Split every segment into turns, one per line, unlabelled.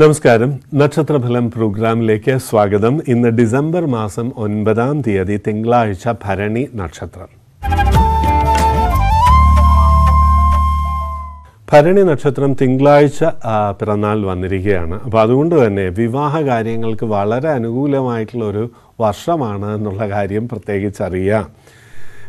നമസ്കാരം നക്ഷത്രഫലം പ്രോഗ്രാമിലേക്ക് സ്വാഗതം ഇന്ന് ഡിസംബർ മാസം ഒൻപതാം തീയതി തിങ്കളാഴ്ച ഭരണി നക്ഷത്രം ഭരണി നക്ഷത്രം തിങ്കളാഴ്ച പിറന്നാൾ വന്നിരിക്കുകയാണ് അപ്പോൾ അതുകൊണ്ട് തന്നെ വിവാഹ കാര്യങ്ങൾക്ക് വളരെ അനുകൂലമായിട്ടുള്ള ഒരു വർഷമാണ് എന്നുള്ള കാര്യം പ്രത്യേകിച്ച് അറിയാം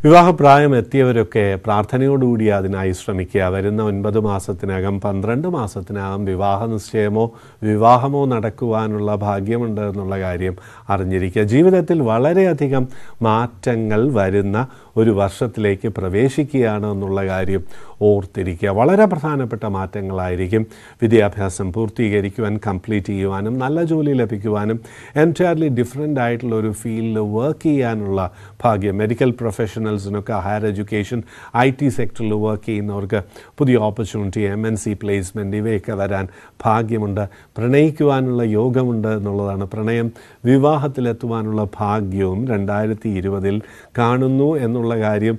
വിവാഹപ്രായം എത്തിയവരൊക്കെ പ്രാർത്ഥനയോടുകൂടി അതിനായി ശ്രമിക്കുക വരുന്ന ഒൻപത് മാസത്തിനകം പന്ത്രണ്ട് മാസത്തിനകം വിവാഹ നിശ്ചയമോ വിവാഹമോ നടക്കുവാനുള്ള ഭാഗ്യമുണ്ട് എന്നുള്ള കാര്യം അറിഞ്ഞിരിക്കുക ജീവിതത്തിൽ വളരെയധികം മാറ്റങ്ങൾ വരുന്ന ഒരു വർഷത്തിലേക്ക് പ്രവേശിക്കുകയാണ് എന്നുള്ള കാര്യം ഓർത്തിരിക്കുക വളരെ പ്രധാനപ്പെട്ട മാറ്റങ്ങളായിരിക്കും വിദ്യാഭ്യാസം പൂർത്തീകരിക്കുവാൻ കംപ്ലീറ്റ് ചെയ്യുവാനും നല്ല ജോലി ലഭിക്കുവാനും എൻറ്റയർലി ഡിഫറെൻ്റ് ആയിട്ടുള്ള ഒരു ഫീൽഡിൽ വർക്ക് ചെയ്യാനുള്ള ഭാഗ്യം മെഡിക്കൽ പ്രൊഫഷണൽ പ്രൊഫഷണൽസിനൊക്കെ ഹയർ എഡ്യൂക്കേഷൻ ഐ ടി സെക്ടറിൽ വർക്ക് ചെയ്യുന്നവർക്ക് പുതിയ opportunity M N C placement ഇവയൊക്കെ വരാൻ ഭാഗ്യമുണ്ട് പ്രണയിക്കുവാനുള്ള യോഗമുണ്ട് എന്നുള്ളതാണ് പ്രണയം വിവാഹത്തിലെത്തുവാനുള്ള ഭാഗ്യവും രണ്ടായിരത്തി ഇരുപതിൽ കാണുന്നു എന്നുള്ള കാര്യം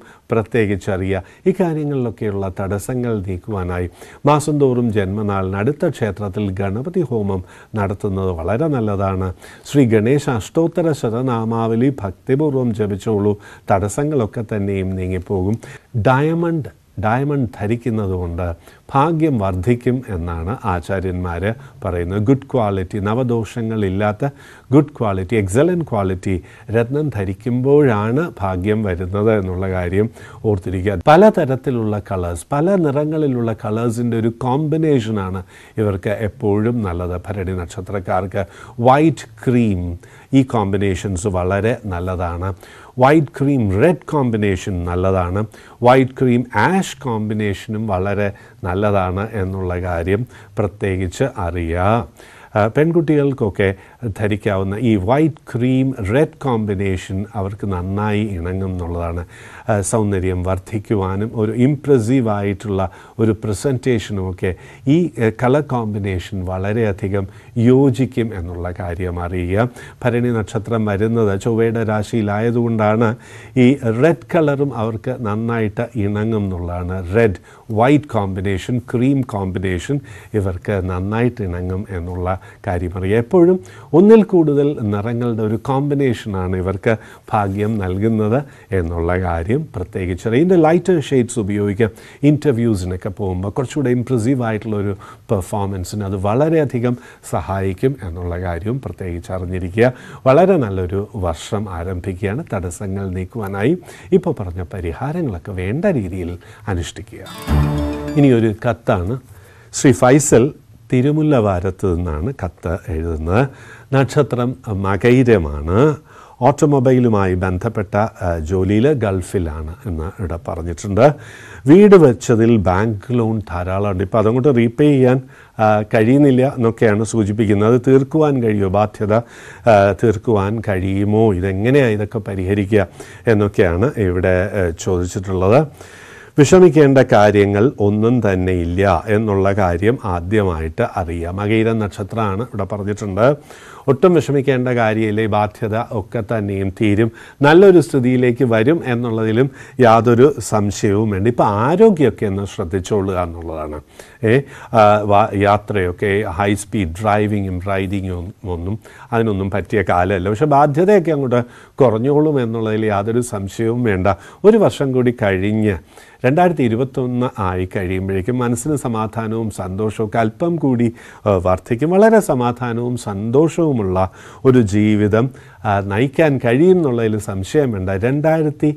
അറിയുക ഇക്കാര്യങ്ങളിലൊക്കെയുള്ള തടസ്സങ്ങൾ നീക്കുവാനായി മാസം തോറും ജന്മനാളിന് അടുത്ത ക്ഷേത്രത്തിൽ ഗണപതി ഹോമം നടത്തുന്നത് വളരെ നല്ലതാണ് ശ്രീ ഗണേശ അഷ്ടോത്തര ശതനാമാവലി ഭക്തിപൂർവ്വം ജപിച്ചോളൂ തടസ്സങ്ങളൊക്കെ തന്നെയും നീങ്ങിപ്പോകും ഡയമണ്ട് ഡയമണ്ട് ധരിക്കുന്നതുകൊണ്ട് ഭാഗ്യം വർദ്ധിക്കും എന്നാണ് ആചാര്യന്മാർ പറയുന്നത് ഗുഡ് ക്വാളിറ്റി നവദോഷങ്ങളില്ലാത്ത ഗുഡ് ക്വാളിറ്റി എക്സലൻറ്റ് ക്വാളിറ്റി രത്നം ധരിക്കുമ്പോഴാണ് ഭാഗ്യം വരുന്നത് എന്നുള്ള കാര്യം ഓർത്തിരിക്കുക പലതരത്തിലുള്ള കളേഴ്സ് പല നിറങ്ങളിലുള്ള കളേഴ്സിൻ്റെ ഒരു കോമ്പിനേഷനാണ് ഇവർക്ക് എപ്പോഴും നല്ലത് ഭരണി നക്ഷത്രക്കാർക്ക് വൈറ്റ് ക്രീം ഈ കോമ്പിനേഷൻസ് വളരെ നല്ലതാണ് വൈറ്റ് ക്രീം റെഡ് കോമ്പിനേഷൻ നല്ലതാണ് വൈറ്റ് ക്രീം ആഷ് കോമ്പിനേഷനും വളരെ നല്ല നല്ലതാണ് എന്നുള്ള കാര്യം പ്രത്യേകിച്ച് അറിയാം പെൺകുട്ടികൾക്കൊക്കെ ധരിക്കാവുന്ന ഈ വൈറ്റ് ക്രീം റെഡ് കോമ്പിനേഷൻ അവർക്ക് നന്നായി ഇണങ്ങും എന്നുള്ളതാണ് സൗന്ദര്യം വർദ്ധിക്കുവാനും ഒരു ഇംപ്രസീവായിട്ടുള്ള ഒരു പ്രസൻറ്റേഷനുമൊക്കെ ഈ കളർ കോമ്പിനേഷൻ വളരെയധികം യോജിക്കും എന്നുള്ള കാര്യം അറിയുക ഭരണി നക്ഷത്രം വരുന്നത് ചൊവ്വയുടെ രാശിയിലായതുകൊണ്ടാണ് ഈ റെഡ് കളറും അവർക്ക് നന്നായിട്ട് ഇണങ്ങും എന്നുള്ളതാണ് red white combination cream combination ഇവർക്ക് നന്നായിട്ട് ഇണങ്ങും എന്നുള്ള കാര്യമറിയാം എപ്പോഴും ഒന്നിൽ കൂടുതൽ നിറങ്ങളുടെ ഒരു കോമ്പിനേഷനാണ് ഇവർക്ക് ഭാഗ്യം നൽകുന്നത് എന്നുള്ള കാര്യം പ്രത്യേകിച്ച് ഇതിൻ്റെ ലൈറ്റർ ഷെയ്ഡ്സ് ഉപയോഗിക്കാം ഇൻ്റർവ്യൂസിനൊക്കെ പോകുമ്പോൾ കുറച്ചുകൂടെ ഇംപ്രസീവ് ഒരു പെർഫോമൻസിന് അത് വളരെയധികം സഹായിക്കും എന്നുള്ള കാര്യവും പ്രത്യേകിച്ച് അറിഞ്ഞിരിക്കുക വളരെ നല്ലൊരു വർഷം ആരംഭിക്കുകയാണ് തടസ്സങ്ങൾ നീക്കുവാനായി ഇപ്പോൾ പറഞ്ഞ പരിഹാരങ്ങളൊക്കെ വേണ്ട രീതിയിൽ അനുഷ്ഠിക്കുക ഇനിയൊരു കത്താണ് ശ്രീ ഫൈസൽ തിരുമുല്ലവാരത്ത് നിന്നാണ് കത്ത് എഴുതുന്നത് നക്ഷത്രം മകൈരമാണ് ഓട്ടോമൊബൈലുമായി ബന്ധപ്പെട്ട ജോലിയിൽ ഗൾഫിലാണ് എന്ന് ഇവിടെ പറഞ്ഞിട്ടുണ്ട് വീട് വെച്ചതിൽ ബാങ്ക് ലോൺ ധാരാളമുണ്ട് ഇപ്പോൾ അതങ്ങോട്ട് റീപേ ചെയ്യാൻ കഴിയുന്നില്ല എന്നൊക്കെയാണ് സൂചിപ്പിക്കുന്നത് അത് തീർക്കുവാൻ കഴിയുമോ ബാധ്യത തീർക്കുവാൻ കഴിയുമോ ഇതെങ്ങനെയാണ് ഇതൊക്കെ പരിഹരിക്കുക എന്നൊക്കെയാണ് ഇവിടെ ചോദിച്ചിട്ടുള്ളത് വിഷമിക്കേണ്ട കാര്യങ്ങൾ ഒന്നും തന്നെ ഇല്ല എന്നുള്ള കാര്യം ആദ്യമായിട്ട് അറിയാം മകയിര നക്ഷത്രമാണ് ഇവിടെ പറഞ്ഞിട്ടുണ്ട് ഒട്ടും വിഷമിക്കേണ്ട കാര്യമില്ല ഈ ബാധ്യത ഒക്കെ തന്നെയും തീരും നല്ലൊരു സ്ഥിതിയിലേക്ക് വരും എന്നുള്ളതിലും യാതൊരു സംശയവും വേണ്ട ഇപ്പോൾ ആരോഗ്യമൊക്കെ ഒന്ന് ശ്രദ്ധിച്ചോളുക എന്നുള്ളതാണ് ഏ യാത്രയൊക്കെ ഹൈ സ്പീഡ് ഡ്രൈവിങ്ങും റൈഡിങ്ങും ഒന്നും അതിനൊന്നും പറ്റിയ കാലമല്ല പക്ഷെ ബാധ്യതയൊക്കെ അങ്ങോട്ട് കുറഞ്ഞോളും എന്നുള്ളതിൽ യാതൊരു സംശയവും വേണ്ട ഒരു വർഷം കൂടി കഴിഞ്ഞ് രണ്ടായിരത്തി ഇരുപത്തൊന്ന് ആയി കഴിയുമ്പോഴേക്കും മനസ്സിന് സമാധാനവും സന്തോഷവും ഒക്കെ അല്പം കൂടി വർദ്ധിക്കും വളരെ സമാധാനവും സന്തോഷവും സന്തോഷവുമുള്ള ഒരു ജീവിതം നയിക്കാൻ കഴിയും എന്നുള്ളതിൽ സംശയം വേണ്ട രണ്ടായിരത്തി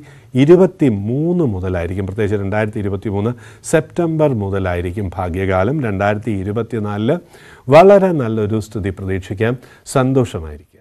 ഇരുപത്തി മൂന്ന് മുതലായിരിക്കും പ്രത്യേകിച്ച് രണ്ടായിരത്തി ഇരുപത്തി മൂന്ന് സെപ്റ്റംബർ മുതലായിരിക്കും ഭാഗ്യകാലം രണ്ടായിരത്തി ഇരുപത്തിനാലില് വളരെ നല്ലൊരു സ്ഥിതി പ്രതീക്ഷിക്കാം സന്തോഷമായിരിക്കും